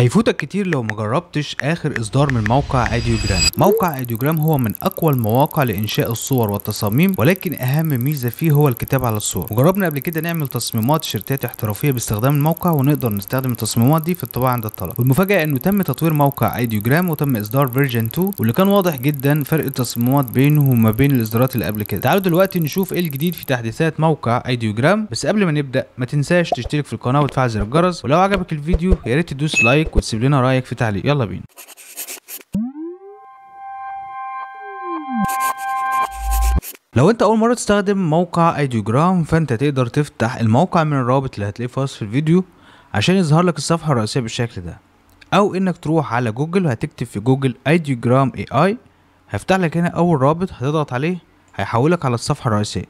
هيفوتك كتير لو مجربتش اخر اصدار من موقع اديوجرام موقع اديوجرام هو من اقوى المواقع لانشاء الصور والتصاميم ولكن اهم ميزه فيه هو الكتاب على الصور وجربنا قبل كده نعمل تصميمات شركات احترافيه باستخدام الموقع ونقدر نستخدم التصميمات دي في الطباعه عند الطلب والمفاجاه انه تم تطوير موقع ايديوجرام وتم اصدار فيرجن 2 واللي كان واضح جدا فرق التصميمات بينه وما بين الاصدارات اللي قبل كده تعالوا دلوقتي نشوف ايه الجديد في تحديثات موقع ايديوجرام بس قبل ما نبدا ما تنساش تشترك في القناه وتفعل زر الجرس ولو عجبك الفيديو يا ريت تدوس لايك تعليقك وتسيب لنا رايك في تعليق يلا بينا لو انت اول مره تستخدم موقع ايديوجرام فانت تقدر تفتح الموقع من الرابط اللي هتلاقيه في وصف الفيديو عشان يظهر لك الصفحه الرئيسيه بالشكل ده او انك تروح على جوجل وهتكتب في جوجل ايديوجرام اي اي هيفتح لك هنا اول رابط هتضغط عليه هيحولك على الصفحه الرئيسيه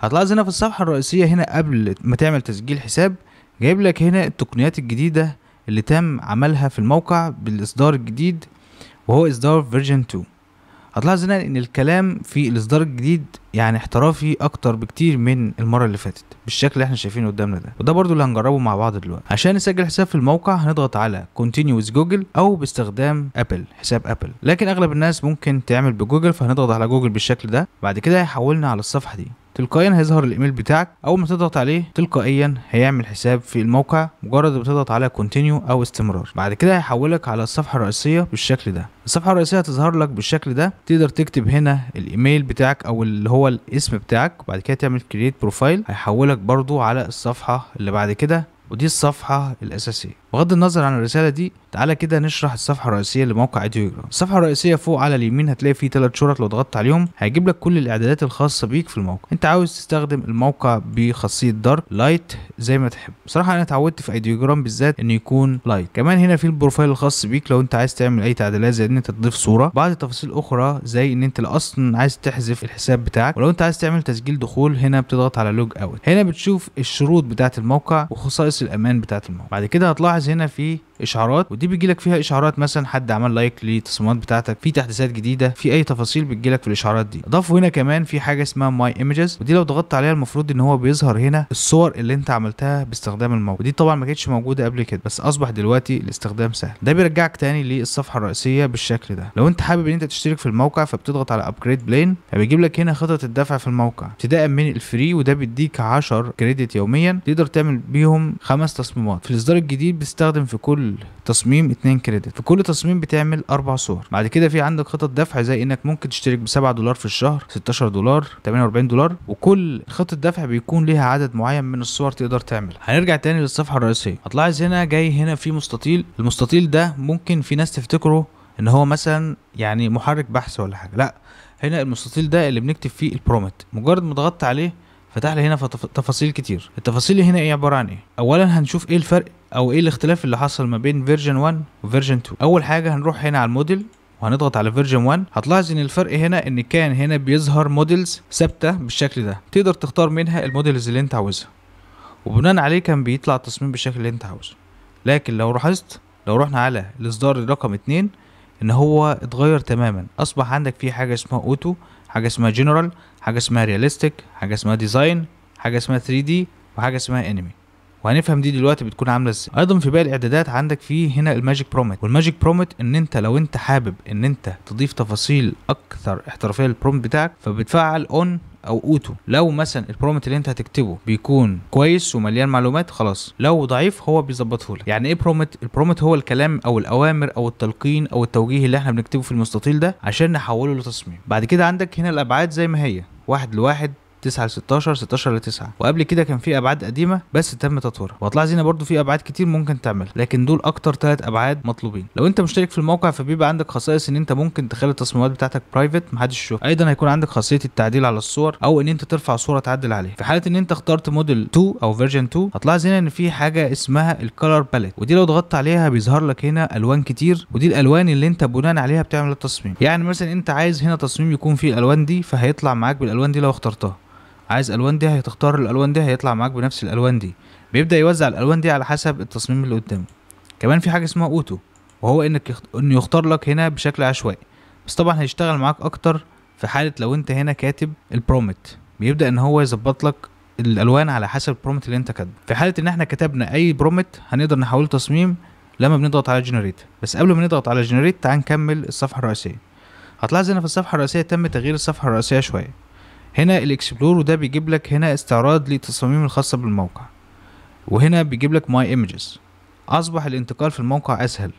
هتلاحظ هنا في الصفحه الرئيسيه هنا قبل ما تعمل تسجيل حساب جايب لك هنا التقنيات الجديده اللي تم عملها في الموقع بالإصدار الجديد وهو إصدار فيرجن 2 هتلاحظ هنا إن الكلام في الإصدار الجديد يعني احترافي اكتر بكتير من المره اللي فاتت بالشكل اللي احنا شايفينه قدامنا ده وده برضو اللي هنجربه مع بعض دلوقتي عشان نسجل حساب في الموقع هنضغط على كونتينيو جوجل او باستخدام ابل حساب ابل لكن اغلب الناس ممكن تعمل بجوجل فهنضغط على جوجل بالشكل ده بعد كده هيحولنا على الصفحه دي تلقائيا هيظهر الايميل بتاعك اول ما تضغط عليه تلقائيا هيعمل حساب في الموقع مجرد ما تضغط على كونتينيو او استمرار بعد كده هيحولك على الصفحه الرئيسيه بالشكل ده الصفحه الرئيسيه هتظهر لك بالشكل ده تقدر تكتب هنا الايميل بتاعك او اللي هو الاول اسم بتاعك وبعد كده تعمل كرييت بروفايل هيحولك برضو على الصفحه اللي بعد كده ودي الصفحه الاساسيه بغض النظر عن الرسالة دي تعالى كده نشرح الصفحة الرئيسية لموقع ايديوجرام الصفحة الرئيسية فوق على اليمين هتلاقي فيه ثلاث شرط لو ضغطت عليهم هيجيب لك كل الاعدادات الخاصة بيك في الموقع انت عاوز تستخدم الموقع بخاصية دارك لايت زي ما تحب بصراحة انا اتعودت في ايديوجرام بالذات انه يكون لايت كمان هنا في البروفايل الخاص بيك لو انت عايز تعمل اي تعديلات زي ان انت تضيف صورة بعض التفاصيل اخرى زي ان انت اصلا عايز تحذف الحساب بتاعك ولو انت عايز تعمل تسجيل دخول هنا بتضغط على لوج اوت هنا بتشوف الشروط بتاعة الموقع وخصائص الامان بتاعة الموقع بعد كده هتلاحظ الجهاز هنا فيه اشعارات ودي بيجي لك فيها اشعارات مثلا حد عمل لايك للتصميمات بتاعتك في تحديثات جديده في اي تفاصيل بتجي لك في الاشعارات دي اضافوا هنا كمان في حاجه اسمها ماي ايمجز ودي لو ضغطت عليها المفروض ان هو بيظهر هنا الصور اللي انت عملتها باستخدام الموقع ودي طبعا ما كانتش موجوده قبل كده بس اصبح دلوقتي الاستخدام سهل ده بيرجعك تاني للصفحه الرئيسيه بالشكل ده لو انت حابب ان انت تشترك في الموقع فبتضغط على ابجريد بلين هيجيب لك هنا خطه الدفع في الموقع ابتداء من الفري وده بيديك 10 كريدت يوميا تقدر تعمل بيهم خمس تصميمات في الاصدار الجديد بيستخدم في كل كل تصميم 2 كريدت في كل تصميم بتعمل اربع صور بعد كده في عندك خطط دفع زي انك ممكن تشترك ب 7 دولار في الشهر 16 دولار 48 دولار وكل خطه دفع بيكون ليها عدد معين من الصور تقدر تعمل هنرجع تاني للصفحه الرئيسيه هتلاحظ هنا جاي هنا في مستطيل المستطيل ده ممكن في ناس تفتكره ان هو مثلا يعني محرك بحث ولا حاجه لا هنا المستطيل ده اللي بنكتب فيه البرومت مجرد ما ضغطت عليه فتح لي هنا تفاصيل كتير التفاصيل اللي هنا ايه عباره عن ايه اولا هنشوف ايه الفرق او ايه الاختلاف اللي حصل ما بين فيرجن 1 وفيرجن 2 اول حاجه هنروح هنا على الموديل وهنضغط على فيرجن 1 هتلاحظ ان الفرق هنا ان كان هنا بيظهر موديلز ثابته بالشكل ده تقدر تختار منها الموديلز اللي انت عاوزها وبناء عليه كان بيطلع التصميم بالشكل اللي انت عاوزه لكن لو لاحظت لو رحنا على الاصدار رقم 2 ان هو اتغير تماما اصبح عندك فيه حاجه اسمها اوتو حاجه اسمها جنرال حاجه اسمها رياليستيك حاجه اسمها ديزاين حاجه اسمها 3 دي وحاجه اسمها انمي وهنفهم دي دلوقتي بتكون عامله ازاي ايضا في باقي الاعدادات عندك في هنا الماجيك برومت والماجيك برومت ان انت لو انت حابب ان انت تضيف تفاصيل اكثر احترافيه للبرومت بتاعك فبتفعل اون او اوتو لو مثلا البرومت اللي انت هتكتبه بيكون كويس ومليان معلومات خلاص لو ضعيف هو بيظبطه لك يعني ايه برومت البرومت هو الكلام او الاوامر او التلقين او التوجيه اللي احنا بنكتبه في المستطيل ده عشان نحوله لتصميم بعد كده عندك هنا الابعاد زي ما هي واحد لواحد 9 ل 16 16 ل 9 وقبل كده كان في ابعاد قديمه بس تم تطويرها وهتلاحظ هنا برده في ابعاد كتير ممكن تعملها لكن دول اكتر ثلاث ابعاد مطلوبين لو انت مشترك في الموقع فبيبقى عندك خصائص ان انت ممكن تخلي التصميمات بتاعتك برايفت محدش يشوفها ايضا هيكون عندك خاصيه التعديل على الصور او ان انت ترفع صوره تعدل عليها في حاله ان انت اخترت موديل 2 او فيرجن 2 هتلاحظ هنا ان في حاجه اسمها الكلر باليت ودي لو ضغطت عليها بيظهر لك هنا الوان كتير ودي الالوان اللي انت بناء عليها بتعمل التصميم يعني مثلا انت عايز هنا تصميم يكون فيه الالوان دي فهيطلع معاك بالالوان دي لو اخترتها عايز الوان دي هتختار الالوان دي هيطلع معاك بنفس الالوان دي بيبدا يوزع الالوان دي على حسب التصميم اللي قدامه كمان في حاجه اسمها اوتو وهو انك يخت... انه يختار لك هنا بشكل عشوائي بس طبعا هيشتغل معاك اكتر في حاله لو انت هنا كاتب البرومت بيبدا ان هو يظبط لك الالوان على حسب البرومت اللي انت كاتبه في حاله ان احنا كتبنا اي برومت هنقدر نحوله تصميم لما بنضغط على جنريت بس قبل ما نضغط على جنريت تعال نكمل الصفحه الرئيسيه هتلاحظ هنا في الصفحه الرئيسيه تم تغيير الصفحه الرئيسيه شويه هنا الاكسبلور وده بيجيب لك هنا استعراض للتصاميم الخاصة بالموقع وهنا بيجيب لك ماي ايمجز اصبح الانتقال في الموقع اسهل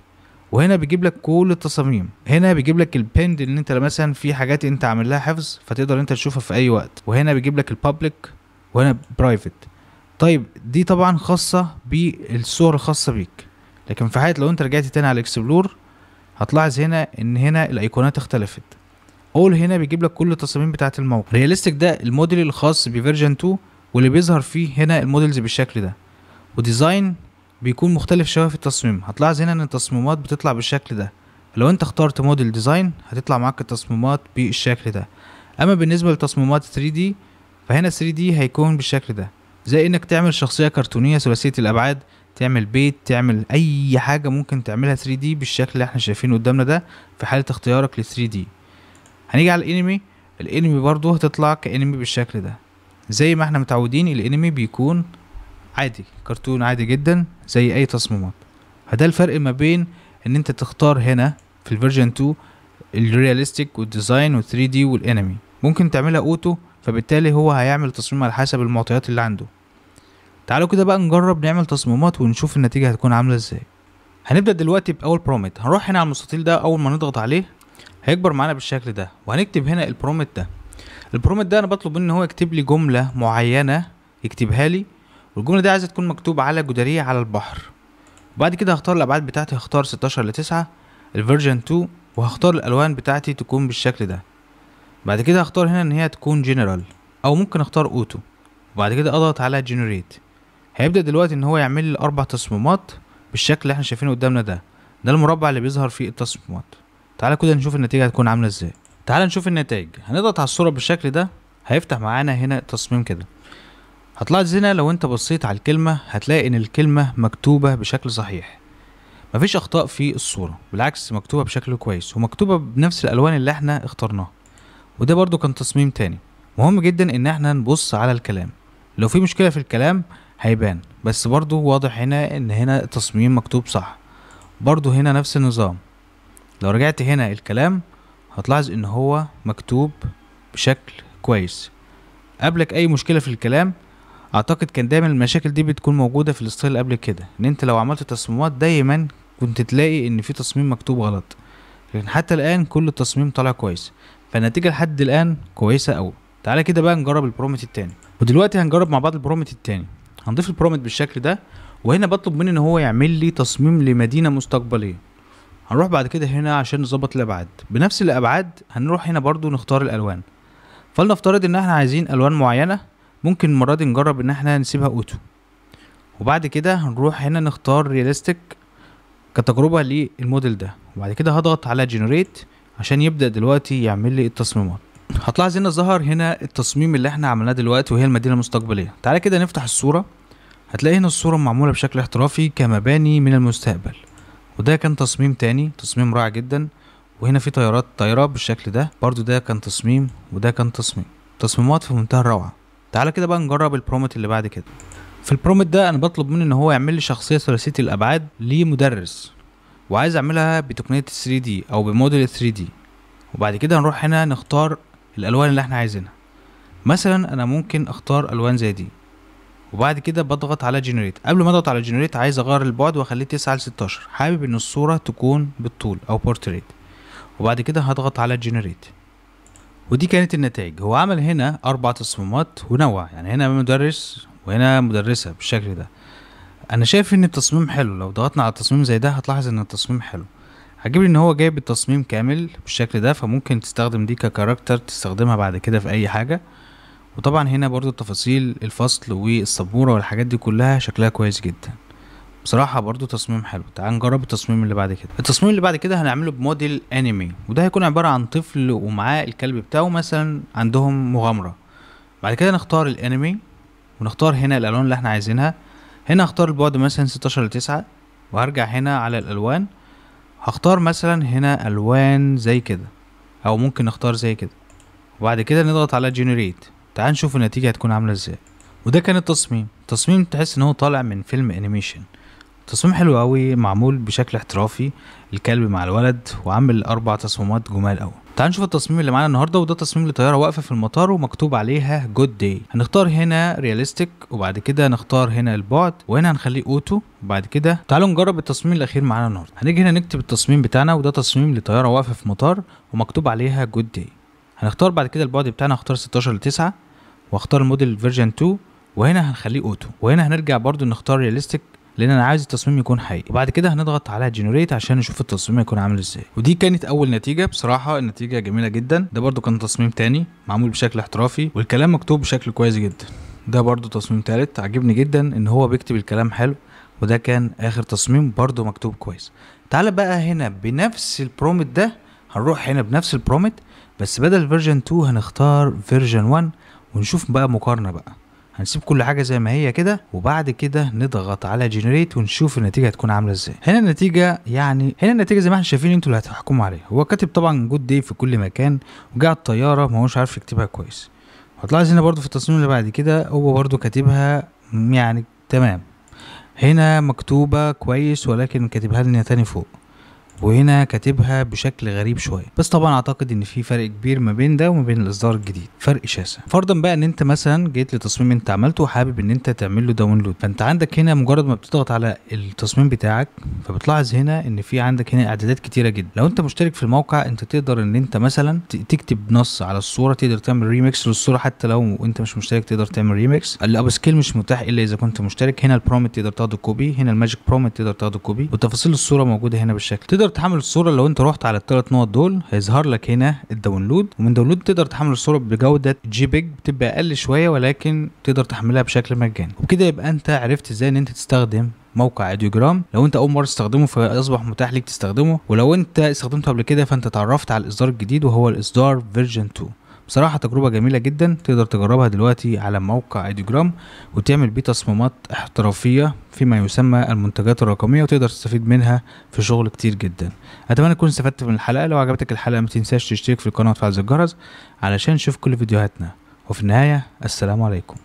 وهنا بيجيب لك كل التصاميم هنا بيجيب لك البند اللي انت مثلا في حاجات انت عامل لها حفظ فتقدر انت تشوفها في اي وقت وهنا بيجيب لك البابليك وهنا برايفت طيب دي طبعا خاصة بالصور الخاصة بيك لكن في حالة لو انت رجعت تاني على الاكسبلور هتلاحظ هنا ان هنا الايقونات اختلفت هول هنا بيجيب لك كل التصاميم بتاعت الموقع رياليستيك ده الموديل الخاص بفيرجن 2 واللي بيظهر فيه هنا الموديلز بالشكل ده وديزاين بيكون مختلف شويه في التصميم هتلاحظ هنا ان التصميمات بتطلع بالشكل ده لو انت اخترت موديل ديزاين هتطلع معاك التصميمات بالشكل ده اما بالنسبه لتصميمات 3 d فهنا 3 d هيكون بالشكل ده زي انك تعمل شخصيه كرتونيه ثلاثيه الابعاد تعمل بيت تعمل اي حاجه ممكن تعملها 3 d بالشكل اللي احنا شايفينه قدامنا ده في حاله اختيارك لل 3 d هنيجي على الانمي الانمي برضو هتطلع كانمي بالشكل ده زي ما احنا متعودين الانمي بيكون عادي كرتون عادي جدا زي اي تصميمات فده الفرق ما بين ان انت تختار هنا في الفيرجن 2 الرياليستيك والديزاين وال3 دي والانمي ممكن تعملها اوتو فبالتالي هو هيعمل تصميم على حسب المعطيات اللي عنده تعالوا كده بقى نجرب نعمل تصميمات ونشوف النتيجه هتكون عامله ازاي هنبدا دلوقتي باول برومت هنروح هنا على المستطيل ده اول ما نضغط عليه هيكبر معانا بالشكل ده وهنكتب هنا البرومت ده البرومت ده انا بطلب ان هو يكتب لي جمله معينه يكتبها لي والجمله دي عايزه تكون مكتوبه على جداريه على البحر وبعد كده هختار الابعاد بتاعتي هختار 16 ل 9 الفيرجن 2 وهختار الالوان بتاعتي تكون بالشكل ده بعد كده هختار هنا ان هي تكون جنرال او ممكن اختار اوتو وبعد كده اضغط على جنريت هيبدا دلوقتي ان هو يعمل لي اربع تصميمات بالشكل اللي احنا شايفينه قدامنا ده ده المربع اللي بيظهر فيه التصميمات تعالى كده نشوف النتيجة هتكون عاملة ازاي تعالى نشوف النتائج هنضغط على الصورة بالشكل ده هيفتح معانا هنا تصميم كده هتلاحظ هنا لو انت بصيت على الكلمة هتلاقي ان الكلمة مكتوبة بشكل صحيح مفيش اخطاء في الصورة بالعكس مكتوبة بشكل كويس ومكتوبة بنفس الالوان اللي احنا اخترناها وده برضو كان تصميم تاني مهم جدا ان احنا نبص على الكلام لو في مشكلة في الكلام هيبان بس برضو واضح هنا ان هنا التصميم مكتوب صح برضو هنا نفس النظام لو رجعت هنا الكلام هتلاحظ ان هو مكتوب بشكل كويس قبلك اي مشكله في الكلام اعتقد كان دايما المشاكل دي بتكون موجوده في الستايل قبل كده ان انت لو عملت تصميمات دايما كنت تلاقي ان في تصميم مكتوب غلط لكن حتى الان كل التصميم طالع كويس فالنتيجه لحد الان كويسه اوي تعالى كده بقى نجرب البرومت التاني ودلوقتي هنجرب مع بعض البرومت التاني هنضيف البرومت بالشكل ده وهنا بطلب منه ان هو يعمل لي تصميم لمدينه مستقبليه هنروح بعد كده هنا عشان نظبط الابعاد بنفس الابعاد هنروح هنا برضو نختار الالوان فلنفترض ان احنا عايزين الوان معينه ممكن المره دي نجرب ان احنا نسيبها اوتو وبعد كده هنروح هنا نختار رياليستيك كتجربه للموديل ده وبعد كده هضغط على جنريت عشان يبدا دلوقتي يعمل لي التصميمات هتلاحظ هنا ظهر هنا التصميم اللي احنا عملناه دلوقتي وهي المدينه المستقبليه تعالى كده نفتح الصوره هتلاقي هنا الصوره معموله بشكل احترافي كمباني من المستقبل وده كان تصميم تاني تصميم رائع جدا وهنا في طيارات طايره بالشكل ده برضو ده كان تصميم وده كان تصميم تصميمات في منتهى الروعه تعالى كده بقى نجرب البرومت اللي بعد كده في البرومت ده انا بطلب منه ان هو يعمل لي شخصيه ثلاثيه الابعاد لمدرس وعايز اعملها بتقنيه 3 دي او بموديل 3 دي وبعد كده هنروح هنا نختار الالوان اللي احنا عايزينها مثلا انا ممكن اختار الوان زي دي وبعد كده بضغط على جنريت قبل ما اضغط على جنريت عايز اغير البعد واخليه 9 ل 16 حابب ان الصوره تكون بالطول او بورتريت وبعد كده هضغط على جنريت ودي كانت النتائج هو عمل هنا اربع تصميمات ونوع يعني هنا مدرس وهنا مدرسه بالشكل ده انا شايف ان التصميم حلو لو ضغطنا على تصميم زي ده هتلاحظ ان التصميم حلو عجبني ان هو جايب التصميم كامل بالشكل ده فممكن تستخدم دي ككاركتر تستخدمها بعد كده في اي حاجه وطبعا هنا برضو التفاصيل الفصل والسبورة والحاجات دي كلها شكلها كويس جدا بصراحة برضو تصميم حلو تعال نجرب التصميم اللي بعد كده التصميم اللي بعد كده هنعمله بموديل انمي وده هيكون عبارة عن طفل ومعاه الكلب بتاعه مثلا عندهم مغامرة بعد كده نختار الانمي ونختار هنا الالوان اللي احنا عايزينها هنا هختار البعد مثلا 16 ل 9 وهرجع هنا على الالوان هختار مثلا هنا الوان زي كده او ممكن نختار زي كده وبعد كده نضغط على جينيريت تعال نشوف النتيجة هتكون عاملة ازاي وده كان التصميم تصميم تحس ان هو طالع من فيلم انيميشن تصميم حلو قوي معمول بشكل احترافي الكلب مع الولد وعامل اربع تصميمات جمال قوي تعال نشوف التصميم اللي معانا النهارده وده تصميم لطياره واقفه في المطار ومكتوب عليها جود داي هنختار هنا رياليستيك وبعد كده نختار هنا البعد وهنا هنخليه اوتو وبعد كده تعالوا نجرب التصميم الاخير معانا النهارده هنيجي هنا نكتب التصميم بتاعنا وده تصميم لطياره واقفه في مطار ومكتوب عليها جود داي هنختار بعد كده البعد بتاعنا هختار 16 ل 9 واختار الموديل فيرجن 2 وهنا هنخليه اوتو وهنا هنرجع برضو نختار رياليستيك لان انا عايز التصميم يكون حقيقي وبعد كده هنضغط على جنريت عشان نشوف التصميم هيكون عامل ازاي ودي كانت اول نتيجه بصراحه النتيجه جميله جدا ده برضو كان تصميم تاني معمول بشكل احترافي والكلام مكتوب بشكل كويس جدا ده برضو تصميم تالت عجبني جدا ان هو بيكتب الكلام حلو وده كان اخر تصميم برضو مكتوب كويس تعال بقى هنا بنفس البرومت ده هنروح هنا بنفس البرومت بس بدل فيرجن 2 هنختار فيرجن 1 ونشوف بقى مقارنة بقى هنسيب كل حاجة زي ما هي كده وبعد كده نضغط على جنريت ونشوف النتيجة هتكون عاملة ازاي هنا النتيجة يعني هنا النتيجة زي ما احنا شايفين انتوا اللي هتحكموا عليها هو كاتب طبعا جود داي في كل مكان وجه الطيارة ما هوش عارف يكتبها كويس هتلاحظ هنا برضو في التصميم اللي بعد كده هو برضو كاتبها يعني تمام هنا مكتوبة كويس ولكن كاتبها لنا تاني فوق وهنا كاتبها بشكل غريب شويه بس طبعا اعتقد ان في فرق كبير ما بين ده وما بين الاصدار الجديد فرق شاسع فرضا بقى ان انت مثلا جيت لتصميم انت عملته وحابب ان انت تعمل له داونلود فانت عندك هنا مجرد ما بتضغط على التصميم بتاعك فبتلاحظ هنا ان في عندك هنا اعدادات كتيره جدا لو انت مشترك في الموقع انت تقدر ان انت مثلا تكتب نص على الصوره تقدر تعمل ريميكس للصوره حتى لو انت مش مشترك تقدر تعمل ريميكس الاب سكيل مش متاح الا اذا كنت مشترك هنا البرومت تقدر تاخده كوبي هنا الماجيك برومت تقدر تاخده كوبي وتفاصيل الصوره موجوده هنا بالشكل تقدر تقدر تحمل الصوره لو انت رحت على الثلاث نقط دول هيظهر لك هنا الداونلود ومن داونلود تقدر تحمل الصوره بجوده جي بيج بتبقى اقل شويه ولكن تقدر تحملها بشكل مجاني وبكده يبقى انت عرفت ازاي ان انت تستخدم موقع اديوجرام لو انت اول مره تستخدمه فاصبح متاح ليك تستخدمه ولو انت استخدمته قبل كده فانت اتعرفت على الاصدار الجديد وهو الاصدار فيرجن 2 بصراحة تجربة جميلة جدا تقدر تجربها دلوقتي على موقع ايديجرام وتعمل بيه تصميمات احترافية فيما يسمى المنتجات الرقمية وتقدر تستفيد منها في شغل كتير جدا اتمنى تكون استفدت من الحلقة لو عجبتك الحلقة ما تنساش تشترك في القناة وتفعل زر الجرس علشان تشوف كل فيديوهاتنا وفي النهاية السلام عليكم